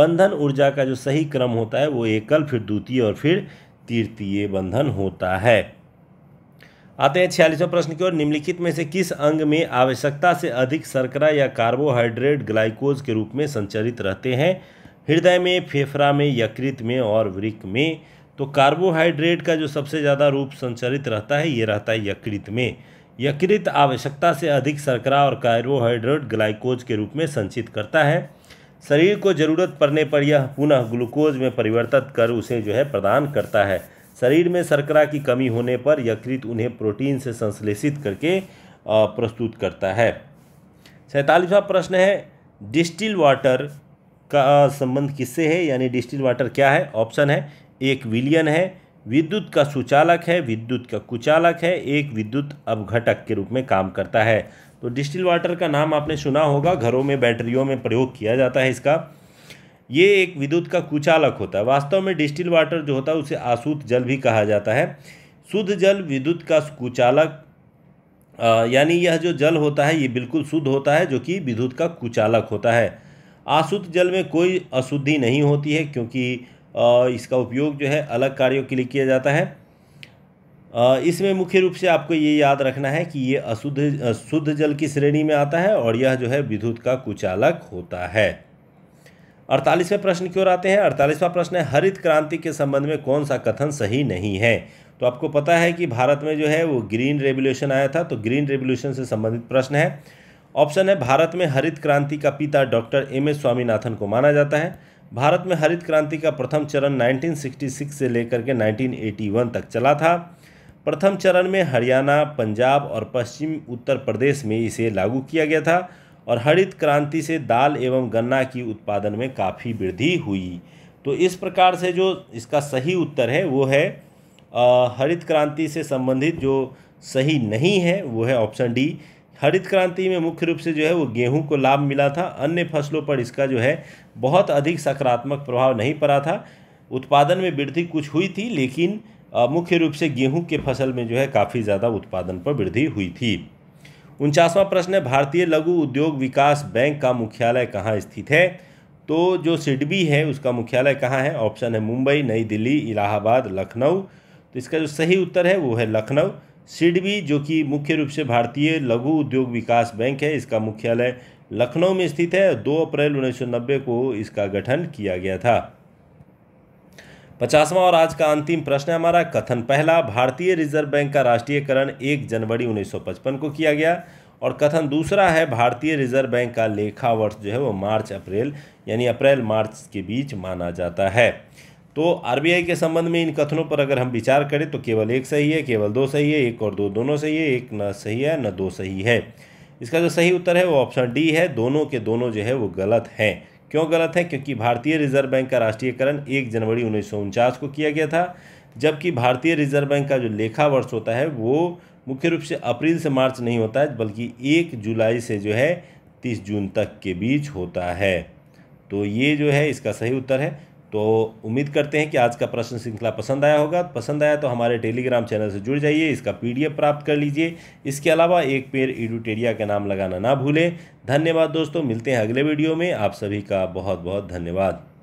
बंधन ऊर्जा का जो सही क्रम होता है वो एकल फिर द्वितीय और फिर तृतीय बंधन होता है आते हैं छियालीसवें प्रश्न की ओर निम्नलिखित में से किस अंग में आवश्यकता से अधिक शर्करा या कार्बोहाइड्रेट ग्लाइकोज के रूप में संचरित रहते हैं हृदय में फेफड़ा में यकृत में और वृक में तो कार्बोहाइड्रेट का जो सबसे ज़्यादा रूप संचरित रहता है ये रहता है यकृत में यकृत आवश्यकता से अधिक शर्करा और कार्बोहाइड्रेट ग्लाइकोज के रूप में संचित करता है शरीर को जरूरत पड़ने पर यह पुनः ग्लूकोज में परिवर्तित कर उसे जो है प्रदान करता है शरीर में शर्करा की कमी होने पर यकृत उन्हें प्रोटीन से संश्लेषित करके प्रस्तुत करता है सैंतालीसवा प्रश्न है डिस्टिल वाटर का संबंध किससे है यानी डिस्टिल वाटर क्या है ऑप्शन है एक विलियन है विद्युत का सुचालक है विद्युत का कुचालक है एक विद्युत अवघटक के रूप में काम करता है तो डिस्टिल वाटर का नाम आपने सुना होगा घरों में बैटरियों में प्रयोग किया जाता है इसका ये एक विद्युत का कुचालक होता है वास्तव में डिस्टिल वाटर जो होता है उसे आसूत जल भी कहा जाता है शुद्ध जल विद्युत का कुचालक यानी यह जो जल होता है ये बिल्कुल शुद्ध होता है जो कि विद्युत का कुचालक होता है आसूत जल में कोई अशुद्धि नहीं होती है क्योंकि इसका उपयोग जो है अलग कार्यों के लिए किया जाता है इसमें मुख्य रूप से आपको ये याद रखना है कि ये अशुद्ध शुद्ध जल की श्रेणी में आता है और यह जो है विद्युत का कुचालक होता है अड़तालीसवें प्रश्न की ओर आते हैं अड़तालीसवां प्रश्न है हरित क्रांति के संबंध में कौन सा कथन सही नहीं है तो आपको पता है कि भारत में जो है वो ग्रीन रेवोल्यूशन आया था तो ग्रीन रेवोल्यूशन से संबंधित प्रश्न है ऑप्शन है भारत में हरित क्रांति का पिता डॉक्टर एम एस स्वामीनाथन को माना जाता है भारत में हरित क्रांति का प्रथम चरण 1966 से लेकर के 1981 तक चला था प्रथम चरण में हरियाणा पंजाब और पश्चिम उत्तर प्रदेश में इसे लागू किया गया था और हरित क्रांति से दाल एवं गन्ना की उत्पादन में काफ़ी वृद्धि हुई तो इस प्रकार से जो इसका सही उत्तर है वो है हरित क्रांति से संबंधित जो सही नहीं है वो है ऑप्शन डी हरित क्रांति में मुख्य रूप से जो है वो गेहूं को लाभ मिला था अन्य फसलों पर इसका जो है बहुत अधिक सकारात्मक प्रभाव नहीं पड़ा था उत्पादन में वृद्धि कुछ हुई थी लेकिन मुख्य रूप से गेहूं के फसल में जो है काफ़ी ज़्यादा उत्पादन पर वृद्धि हुई थी उनचासवां प्रश्न है भारतीय लघु उद्योग विकास बैंक का मुख्यालय कहाँ स्थित है तो जो सिडबी है उसका मुख्यालय कहाँ है ऑप्शन है मुंबई नई दिल्ली इलाहाबाद लखनऊ तो इसका जो सही उत्तर है वो है लखनऊ सिडबी जो कि मुख्य रूप से भारतीय लघु उद्योग विकास बैंक है इसका मुख्यालय लखनऊ में स्थित है दो अप्रैल 1990 को इसका गठन किया गया था पचासवां और आज का अंतिम प्रश्न है हमारा कथन पहला भारतीय रिजर्व बैंक का राष्ट्रीयकरण एक जनवरी 1955 को किया गया और कथन दूसरा है भारतीय रिजर्व बैंक का लेखा वर्ष जो है वो मार्च अप्रैल यानी अप्रैल मार्च के बीच माना जाता है तो आरबीआई के संबंध में इन कथनों पर अगर हम विचार करें तो केवल एक सही है केवल दो सही है एक और दो दोनों सही है एक न सही है न दो सही है इसका जो सही उत्तर है वो ऑप्शन डी है दोनों के दोनों जो है वो गलत हैं क्यों गलत है क्योंकि भारतीय रिजर्व बैंक का राष्ट्रीयकरण एक जनवरी उन्नीस को किया गया था जबकि भारतीय रिजर्व बैंक का जो लेखा वर्ष होता है वो मुख्य रूप से अप्रैल से मार्च नहीं होता है बल्कि एक जुलाई से जो है तीस जून तक के बीच होता है तो ये जो है इसका सही उत्तर है तो उम्मीद करते हैं कि आज का प्रश्न श्रृंखला पसंद आया होगा पसंद आया तो हमारे टेलीग्राम चैनल से जुड़ जाइए इसका पीडीएफ प्राप्त कर लीजिए इसके अलावा एक पेड़ एडुटेरिया का नाम लगाना ना भूलें धन्यवाद दोस्तों मिलते हैं अगले वीडियो में आप सभी का बहुत बहुत धन्यवाद